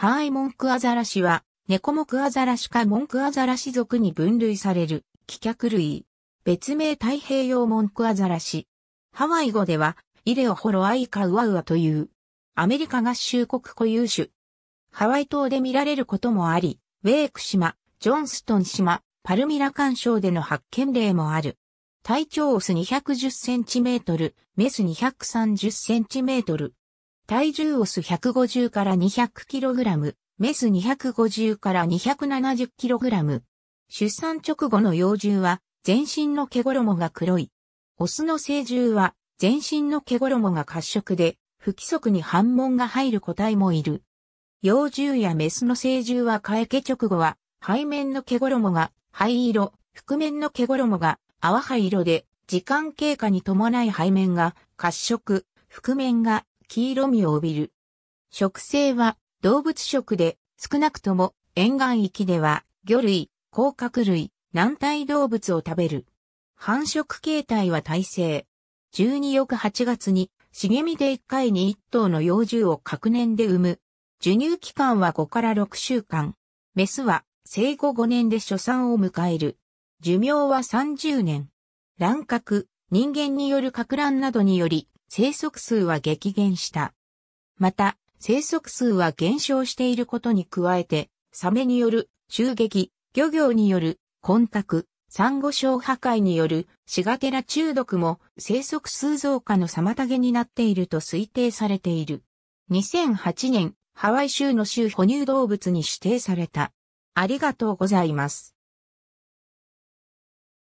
ハーイモンクアザラシは、ネコモクアザラシかモンクアザラシ属に分類される、気脚類。別名太平洋モンクアザラシ。ハワイ語では、イレオホロアイカウアウアという、アメリカ合衆国固有種。ハワイ島で見られることもあり、ウェーク島、ジョンストン島、パルミラ干渉での発見例もある。体長オス210センチメートル、メス230センチメートル。体重オス150から 200kg、メス250から 270kg。出産直後の幼獣は全身の毛衣が黒い。オスの成獣は全身の毛衣が褐色で不規則に反紋が入る個体もいる。幼獣やメスの成獣は替え毛直後は背面の毛衣が灰色、覆面の毛衣が淡灰色で時間経過に伴い背面が褐色、覆面が黄色みを帯びる。食性は動物食で少なくとも沿岸域では魚類、甲殻類、軟体動物を食べる。繁殖形態は耐性。12翌8月に茂みで1回に1頭の幼獣を各年で産む。授乳期間は5から6週間。メスは生後5年で初産を迎える。寿命は30年。乱獲、人間による拡乱などにより生息数は激減した。また、生息数は減少していることに加えて、サメによる襲撃、漁業による混濁、サンゴ礁破壊によるシガテラ中毒も生息数増加の妨げになっていると推定されている。2008年、ハワイ州の州哺乳動物に指定された。ありがとうございます。